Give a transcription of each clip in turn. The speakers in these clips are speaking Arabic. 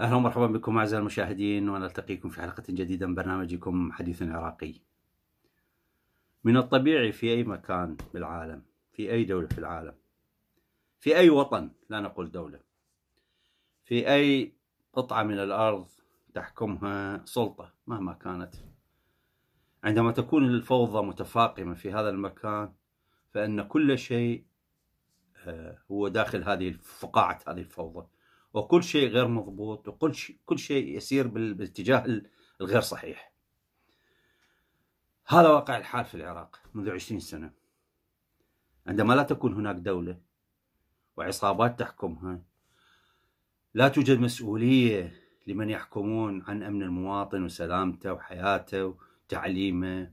اهلا ومرحبا بكم اعزائي المشاهدين ونلتقيكم في حلقه جديده من برنامجكم حديث عراقي. من الطبيعي في اي مكان بالعالم، في اي دوله في العالم، في اي وطن لا نقول دوله، في أي قطعة من الأرض تحكمها سلطة مهما كانت عندما تكون الفوضى متفاقمة في هذا المكان فإن كل شيء آه، هو داخل هذه فقاعة هذه الفوضى وكل شيء غير مضبوط وكل شيء كل شيء يسير بالاتجاه الغير صحيح هذا واقع الحال في العراق منذ عشرين سنة عندما لا تكون هناك دولة وعصابات تحكمها لا توجد مسؤولية لمن يحكمون عن أمن المواطن وسلامته وحياته وتعليمه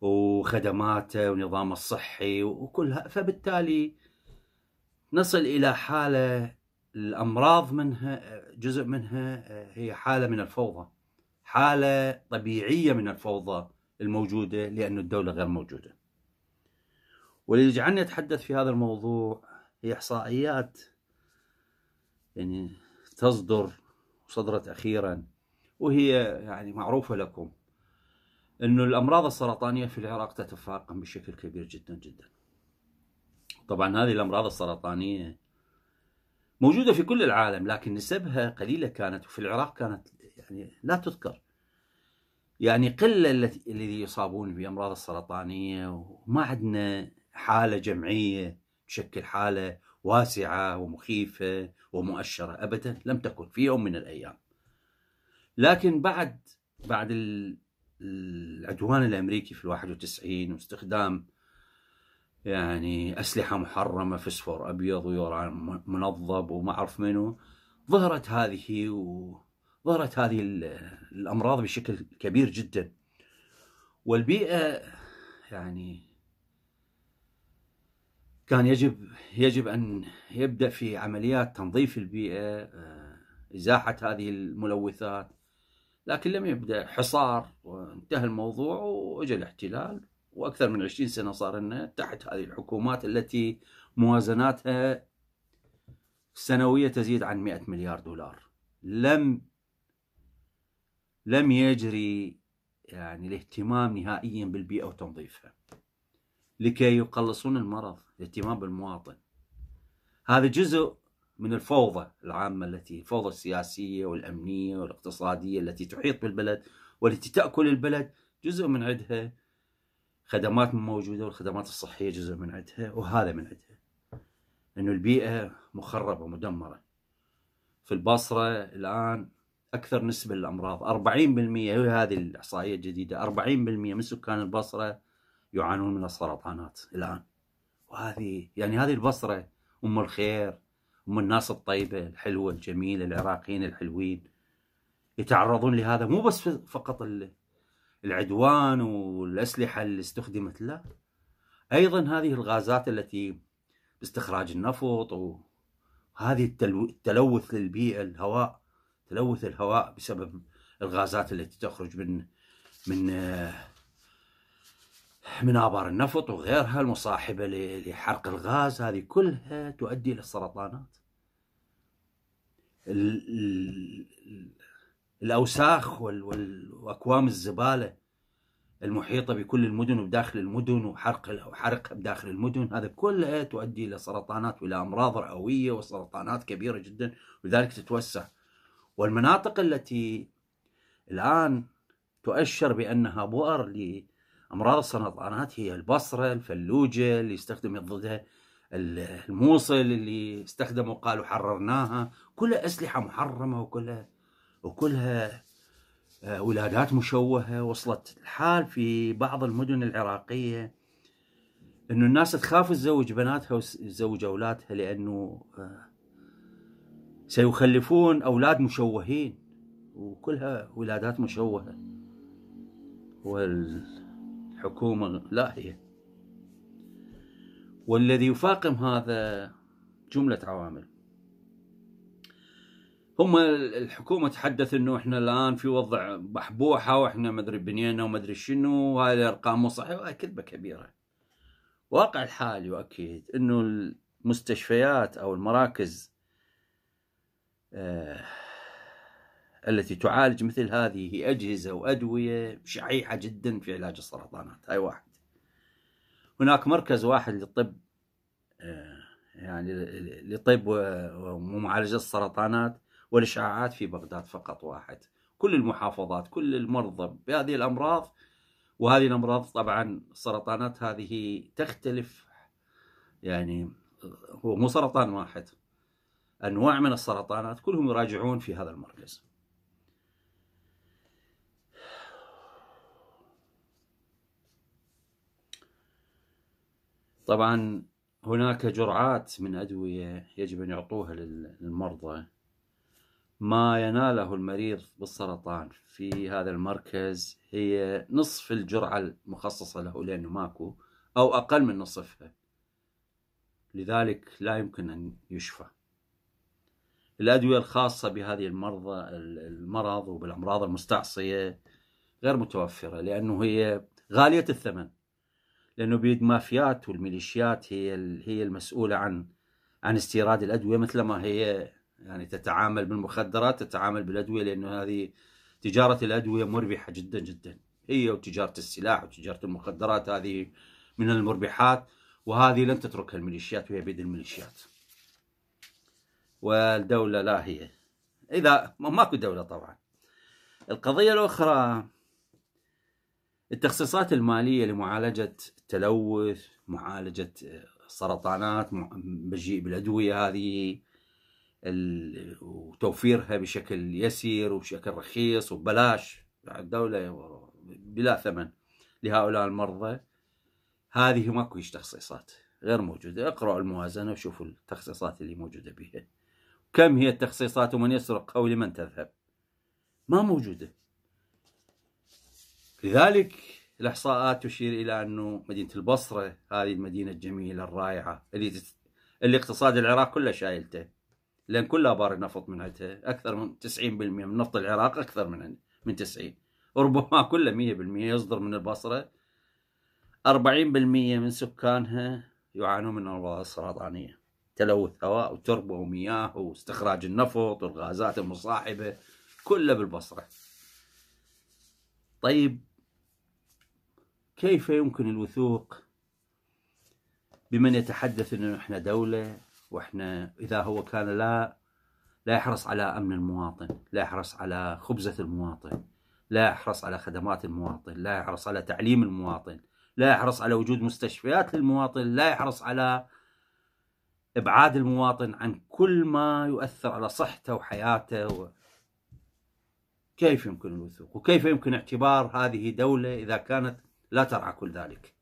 وخدماته ونظامه الصحي وكلها فبالتالي نصل إلى حالة الأمراض منها جزء منها هي حالة من الفوضى حالة طبيعية من الفوضى الموجودة لأن الدولة غير موجودة واللي يجعلني أتحدث في هذا الموضوع هي إحصائيات يعني تصدر وصدرت أخيرا وهي يعني معروفة لكم أنه الأمراض السرطانية في العراق تتفاقم بشكل كبير جدا جدا طبعا هذه الأمراض السرطانية موجودة في كل العالم لكن نسبها قليلة كانت وفي العراق كانت يعني لا تذكر يعني قلة الذي يصابون بأمراض السرطانية وما عندنا حالة جمعية تشكل حالة واسعة ومخيفة ومؤشرة أبدا لم تكن في يوم من الأيام لكن بعد بعد العدوان الأمريكي في الواحد وتسعين واستخدام يعني أسلحة محرمة فسفور أبيض ويوران منظب وما أعرف منه ظهرت هذه وظهرت هذه الأمراض بشكل كبير جدا والبيئة يعني كان يجب يجب ان يبدا في عمليات تنظيف البيئه آه، ازاحه هذه الملوثات لكن لم يبدا حصار وانتهى الموضوع واجى الاحتلال واكثر من 20 سنه صار لنا تحت هذه الحكومات التي موازناتها سنويه تزيد عن 100 مليار دولار لم لم يجري يعني الاهتمام نهائيا بالبيئه وتنظيفها لكي يقلصون المرض الاهتمام بالمواطن هذا جزء من الفوضى العامة التي الفوضى السياسية والأمنية والاقتصادية التي تحيط بالبلد والتي تأكل البلد جزء من عندها خدمات موجودة والخدمات الصحية جزء من عندها وهذا من عندها أنه البيئة مخربة مدمرة في البصرة الآن أكثر نسبة للأمراض 40% هذه الإحصائية الجديدة 40% من سكان البصرة يعانون من السرطانات الان وهذه يعني هذه البصره ام الخير ام الناس الطيبه الحلوه الجميله العراقيين الحلوين يتعرضون لهذا مو بس فقط العدوان والاسلحه اللي استخدمت لا ايضا هذه الغازات التي باستخراج النفط وهذه التلوث للبيئه الهواء تلوث الهواء بسبب الغازات التي تخرج من من آه، من آبار النفط وغيرها المصاحبة لحرق الغاز هذه كلها تؤدي إلى السرطانات الأوساخ وأكوام الزبالة المحيطة بكل المدن وبداخل المدن وحرق وحرقها بداخل المدن هذا كلها تؤدي إلى سرطانات وإلى أمراض رئوية وسرطانات كبيرة جدا ولذلك تتوسع والمناطق التي الآن تؤشر بأنها بؤر امراض السرطانات هي البصره الفلوجه اللي استخدمت ضدها الموصل اللي استخدموا قالوا حررناها كلها اسلحه محرمه وكلها وكلها آه، ولادات مشوهه وصلت الحال في بعض المدن العراقيه انه الناس تخاف تزوج بناتها وتزوج اولادها لانه آه، سيخلفون اولاد مشوهين وكلها ولادات مشوهه وال حكومة لا هي والذي يفاقم هذا جملة عوامل هم الحكومة تحدث انه احنا الان في وضع بحبوحة واحنا مدري بنينا ومدري شنو وهذه الارقام مو صحيحة وهاي كذبة كبيرة واقع الحال يؤكد انه المستشفيات او المراكز آه التي تعالج مثل هذه أجهزة وأدوية شحيحة جدا في علاج السرطانات هاي واحد هناك مركز واحد للطب آه، يعني لطب ومعالجة السرطانات والإشعاعات في بغداد فقط واحد كل المحافظات كل المرضى بهذه الأمراض وهذه الأمراض طبعا السرطانات هذه تختلف يعني هو مو سرطان واحد أنواع من السرطانات كلهم يراجعون في هذا المركز طبعا هناك جرعات من أدوية يجب أن يعطوها للمرضى ما يناله المريض بالسرطان في هذا المركز هي نصف الجرعة المخصصة له لأنه ماكو أو أقل من نصفها لذلك لا يمكن أن يشفى الأدوية الخاصة بهذه المرضى المرض وبالأمراض المستعصية غير متوفرة لأنه هي غالية الثمن لانه بيد مافيات والميليشيات هي هي المسؤوله عن عن استيراد الادويه مثل ما هي يعني تتعامل بالمخدرات تتعامل بالادويه لانه هذه تجاره الادويه مربحه جدا جدا هي وتجاره السلاح وتجاره المخدرات هذه من المربحات وهذه لن تتركها الميليشيات وهي بيد الميليشيات والدوله لا هي اذا ماكو دوله طبعا القضيه الاخرى التخصيصات المالية لمعالجة التلوث معالجة السرطانات آه، مجيء بالأدوية هذه وتوفيرها بشكل يسير وبشكل رخيص وبلاش يعني الدولة بلا ثمن لهؤلاء المرضى هذه ماكو هيش تخصيصات غير موجودة اقرأوا الموازنة وشوفوا التخصيصات اللي موجودة بها كم هي التخصيصات ومن يسرق أو لمن تذهب ما موجوده لذلك الاحصاءات تشير الى انه مدينه البصره هذه المدينه الجميله الرائعه اللي اللي اقتصاد العراق كله شايلته لان كل ابار النفط من عندها اكثر من 90% من نفط العراق اكثر من من 90 وربما كله 100% يصدر من البصره 40% من سكانها يعانون من امراض السرطانيه تلوث هواء وتربه ومياه واستخراج النفط والغازات المصاحبه كله بالبصره طيب كيف يمكن الوثوق بمن يتحدث انه احنا دولة واحنا اذا هو كان لا لا يحرص على امن المواطن، لا يحرص على خبزة المواطن، لا يحرص على خدمات المواطن، لا يحرص على تعليم المواطن، لا يحرص على وجود مستشفيات للمواطن، لا يحرص على ابعاد المواطن عن كل ما يؤثر على صحته وحياته كيف يمكن الوثوق وكيف يمكن اعتبار هذه دولة إذا كانت لا ترعى كل ذلك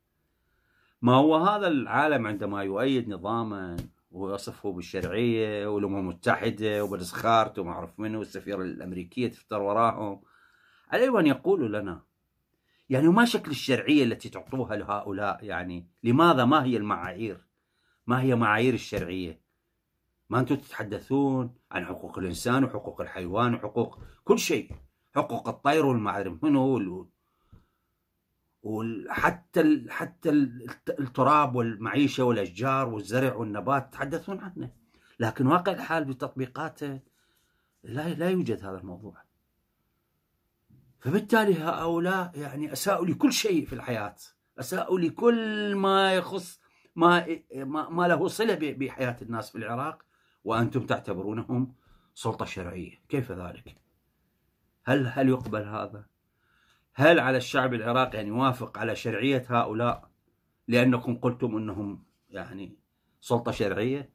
ما هو هذا العالم عندما يؤيد نظاما ويصفه بالشرعية والأمم المتحدة وبالسخارت وما أعرف منه والسفيرة الأمريكية تفتر وراهم عليه أن يقولوا لنا يعني ما شكل الشرعية التي تعطوها لهؤلاء يعني لماذا ما هي المعايير ما هي معايير الشرعية ما أنتم تتحدثون عن حقوق الإنسان وحقوق الحيوان وحقوق كل شيء حقوق الطير والمعرم منه وحتى ال حتى التراب والمعيشه والاشجار والزرع والنبات تحدثون عنه لكن واقع الحال بتطبيقاته لا لا يوجد هذا الموضوع فبالتالي هؤلاء يعني اساءوا لكل شيء في الحياه اساءوا لكل ما يخص ما ما له صله بحياه الناس في العراق وانتم تعتبرونهم سلطه شرعيه كيف ذلك هل هل يقبل هذا هل على الشعب العراقي أن يعني يوافق على شرعية هؤلاء لأنكم قلتم أنهم يعني سلطة شرعية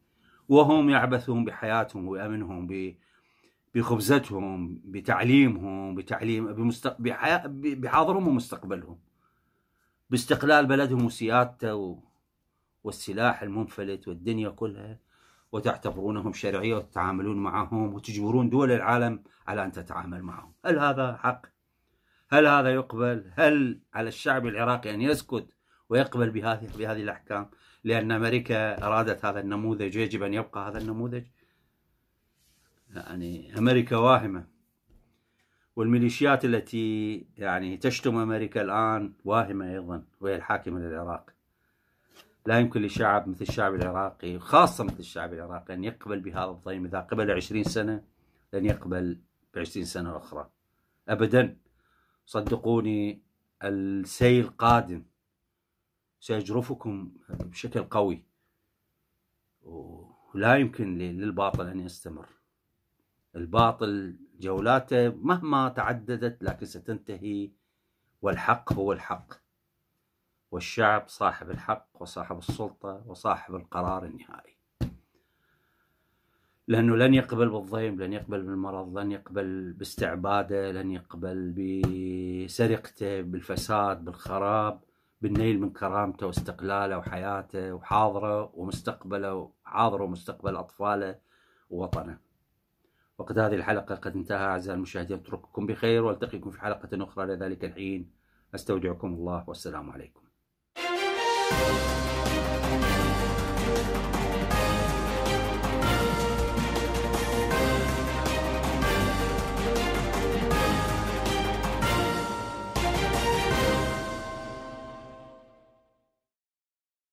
وهم يعبثون بحياتهم وأمنهم بخبزتهم بتعليمهم بتعليم بمستق... بحياة... بحاضرهم ومستقبلهم باستقلال بلدهم وسيادته و... والسلاح المنفلت والدنيا كلها وتعتبرونهم شرعية وتتعاملون معهم وتجبرون دول العالم على أن تتعامل معهم هل هذا حق؟ هل هذا يقبل؟ هل على الشعب العراقي أن يسكت ويقبل بهذه بهذه الأحكام؟ لأن أمريكا أرادت هذا النموذج يجب أن يبقى هذا النموذج يعني أمريكا واهمة والميليشيات التي يعني تشتم أمريكا الآن واهمة أيضا وهي الحاكمة للعراق لا يمكن لشعب مثل الشعب العراقي خاصة مثل الشعب العراقي أن يقبل بهذا الظلم إذا قبل 20 سنة لن يقبل ب 20 سنة أخرى أبدا صدقوني السيل قادم سيجرفكم بشكل قوي ولا يمكن للباطل أن يستمر الباطل جولاته مهما تعددت لكن ستنتهي والحق هو الحق والشعب صاحب الحق وصاحب السلطة وصاحب القرار النهائي لانه لن يقبل بالضيم لن يقبل بالمرض، لن يقبل باستعباده، لن يقبل بسرقته، بالفساد، بالخراب، بالنيل من كرامته واستقلاله وحياته وحاضره ومستقبله حاضره ومستقبل اطفاله ووطنه. وقد هذه الحلقه قد انتهى اعزائي المشاهدين اترككم بخير والتقيكم في حلقه اخرى لذلك الحين استودعكم الله والسلام عليكم.